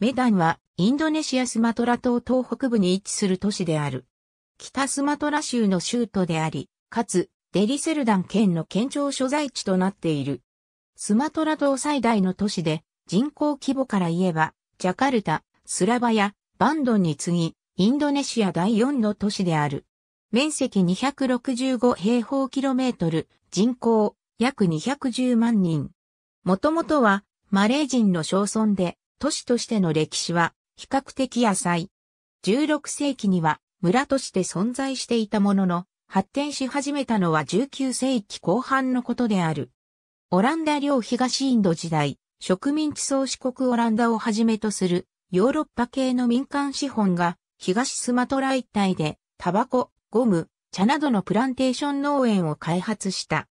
メダンはインドネシアスマトラ島東北部に位置する都市である。北スマトラ州の州都であり、かつデリセルダン県の県庁所在地となっている。スマトラ島最大の都市で人口規模から言えば、ジャカルタ、スラバヤ、バンドンに次ぎ、インドネシア第4の都市である。面積265平方キロメートル、人口約210万人。もともとはマレー人の小村で、都市としての歴史は比較的浅い。16世紀には村として存在していたものの、発展し始めたのは19世紀後半のことである。オランダ領東インド時代、植民地創始国オランダをはじめとするヨーロッパ系の民間資本が東スマトラ一帯でタバコ、ゴム、茶などのプランテーション農園を開発した。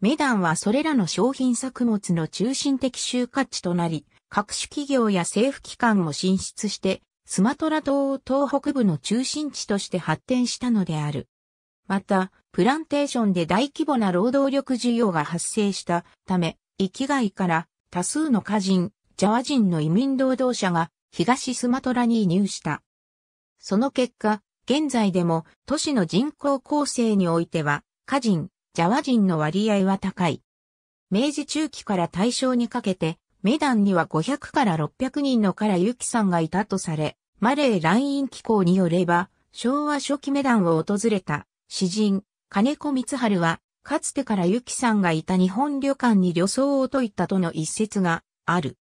メダンはそれらの商品作物の中心的集荷地となり、各種企業や政府機関も進出して、スマトラ島を東北部の中心地として発展したのである。また、プランテーションで大規模な労働力需要が発生したため、域外から多数の家人、ジャワ人の移民労働者が東スマトラに移入した。その結果、現在でも都市の人口構成においては、家人、ジャワ人の割合は高い。明治中期から大正にかけて、メダンには500から600人のからユキさんがいたとされ、マレーライン機構によれば、昭和初期メダンを訪れた詩人、金子光春は、かつてからユキさんがいた日本旅館に旅装を解いたとの一説がある。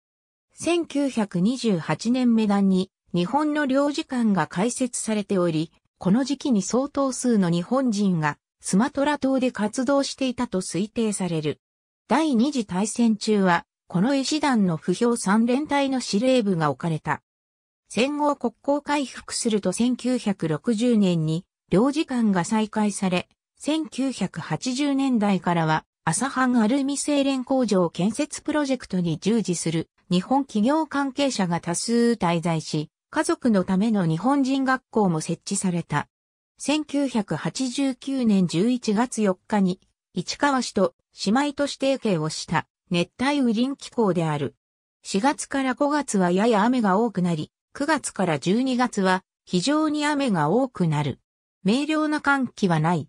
1928年メダンに日本の領事館が開設されており、この時期に相当数の日本人がスマトラ島で活動していたと推定される。第二次大戦中はこの絵師団の不評三連隊の司令部が置かれた。戦後国交回復すると1960年に領事館が再開され、1980年代からは朝藩アルミ製錬工場建設プロジェクトに従事する日本企業関係者が多数滞在し、家族のための日本人学校も設置された。1989年11月4日に市川市と姉妹都市提携をした熱帯雨林気候である。4月から5月はやや雨が多くなり、9月から12月は非常に雨が多くなる。明瞭な寒気はない。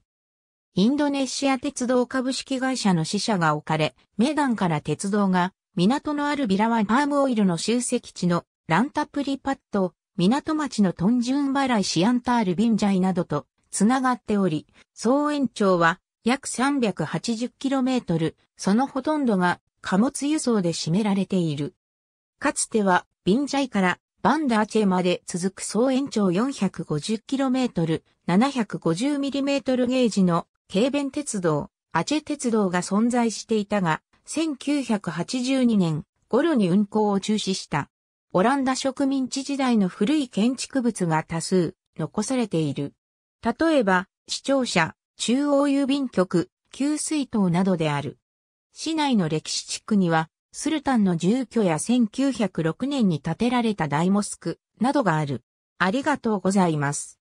インドネシア鉄道株式会社の支社が置かれ、メダンから鉄道が港のあるビラワンパームオイルの集積地のランタプリパット、港町のトンジュンバライシアンタールビンジャイなどとつながっており、総延長は約 380km、そのほとんどが貨物輸送で占められている。かつては、ビンジャイからバンダーチェまで続く総延長 450km、750mm ゲージの軽便鉄道、アチェ鉄道が存在していたが、1982年頃に運行を中止した。オランダ植民地時代の古い建築物が多数残されている。例えば、市庁舎、中央郵便局、給水塔などである。市内の歴史地区には、スルタンの住居や1906年に建てられた大モスクなどがある。ありがとうございます。